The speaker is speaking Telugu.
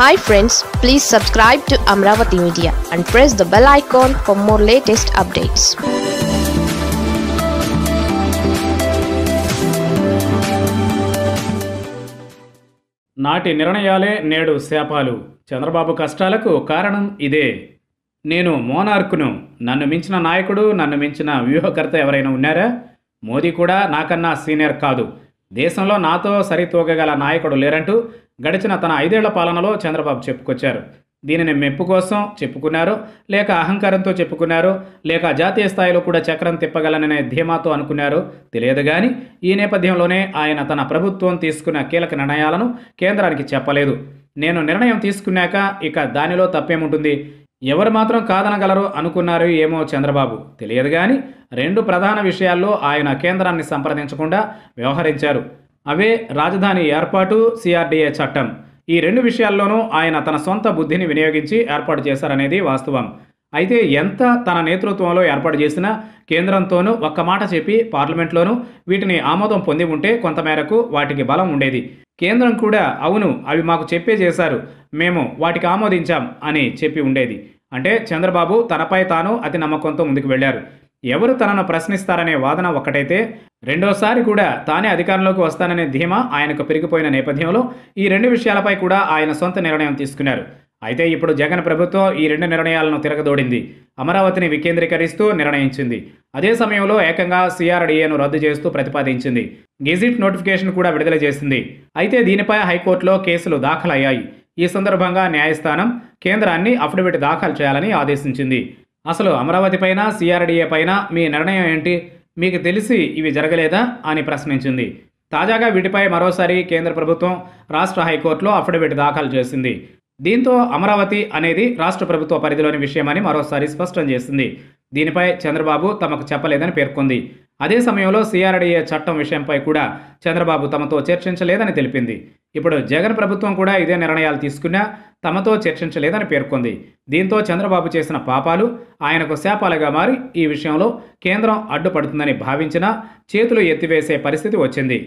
hi friends please subscribe to Amaravati media and press the bell icon for more latest updates నాటి నిర్ణయాలే నేడు శాపాలు చంద్రబాబు కష్టాలకు కారణం ఇదే నేను మోనార్కును నన్ను మించిన నాయకుడు నన్ను మించిన వ్యూహకర్త ఎవరైనా ఉన్నారా మోదీ కూడా నాకన్నా సీనియర్ కాదు దేశంలో నాతో సరితూగగల నాయకుడు లేరంటూ గడిచిన తన ఐదేళ్ల పాలనలో చంద్రబాబు చెప్పుకొచ్చారు దీనిని మెప్పు కోసం చెప్పుకున్నారు లేక అహంకారంతో చెప్పుకున్నారు లేక జాతీయ స్థాయిలో కూడా చక్రం తిప్పగలననే ధీమాతో అనుకున్నారు తెలియదు కానీ ఈ నేపథ్యంలోనే ఆయన తన ప్రభుత్వం తీసుకున్న కీలక నిర్ణయాలను కేంద్రానికి చెప్పలేదు నేను నిర్ణయం తీసుకున్నాక ఇక దానిలో తప్పేముంటుంది ఎవరు మాత్రం కాదనగలరు అనుకున్నారు ఏమో చంద్రబాబు తెలియదు కానీ రెండు ప్రధాన విషయాల్లో ఆయన కేంద్రాన్ని సంప్రదించకుండా వ్యవహరించారు అవే రాజధాని ఏర్పాటు సిఆర్డీఏ చట్టం ఈ రెండు విషయాల్లోనూ ఆయన తన సొంత బుద్ధిని వినియోగించి ఏర్పాటు చేశారనేది వాస్తవం అయితే ఎంత తన నేతృత్వంలో ఏర్పాటు చేసినా కేంద్రంతోనూ ఒక్క మాట చెప్పి పార్లమెంట్లోనూ వీటిని ఆమోదం పొంది ఉంటే కొంతమేరకు వాటికి బలం ఉండేది కేంద్రం కూడా అవును అవి మాకు చెప్పే చేశారు మేము వాటికి ఆమోదించాం అని చెప్పి ఉండేది అంటే చంద్రబాబు తనపై తాను అతి నమ్మకంతో ముందుకు వెళ్ళారు ఎవరు తనను ప్రశ్నిస్తారనే వాదన ఒకటైతే రెండోసారి కూడా తానే అధికారంలోకి వస్తాననే ధీమా ఆయనకు పెరిగిపోయిన నేపథ్యంలో ఈ రెండు విషయాలపై కూడా ఆయన సొంత నిర్ణయం తీసుకున్నారు అయితే ఇప్పుడు జగన్ ప్రభుత్వం ఈ రెండు నిర్ణయాలను తిరగదోడింది అమరావతిని వికేంద్రీకరిస్తూ నిర్ణయించింది అదే సమయంలో ఏకంగా సిఆర్డీఏను రద్దు చేస్తూ ప్రతిపాదించింది గెజిట్ నోటిఫికేషన్ కూడా విడుదల చేసింది అయితే దీనిపై హైకోర్టులో కేసులు దాఖలయ్యాయి ఈ సందర్భంగా న్యాయస్థానం కేంద్రాన్ని అఫిడవిట్ దాఖలు చేయాలని ఆదేశించింది అసలు అమరావతి పైన సిఆర్డీఏ పైన మీ నిర్ణయం ఏంటి మీకు తెలిసి ఇవి జరగలేదా అని ప్రశ్నించింది తాజాగా వీటిపై మరోసారి కేంద్ర ప్రభుత్వం రాష్ట్ర హైకోర్టులో అఫిడవిట్ దాఖలు చేసింది దీంతో అమరావతి అనేది రాష్ట్ర ప్రభుత్వ పరిధిలోని విషయమని మరోసారి స్పష్టం చేసింది దీనిపై చంద్రబాబు తమకు చెప్పలేదని పేర్కొంది అదే సమయంలో సిఆర్డీఏ చట్టం విషయంపై కూడా చంద్రబాబు తమతో చర్చించలేదని తెలిపింది ఇప్పుడు జగన్ ప్రభుత్వం కూడా ఇదే నిర్ణయాలు తీసుకున్నా తమతో చర్చించలేదని పేర్కొంది దీంతో చంద్రబాబు చేసిన పాపాలు ఆయనకు శాపాలుగా మారి ఈ విషయంలో కేంద్రం అడ్డుపడుతుందని భావించినా చేతులు ఎత్తివేసే పరిస్థితి వచ్చింది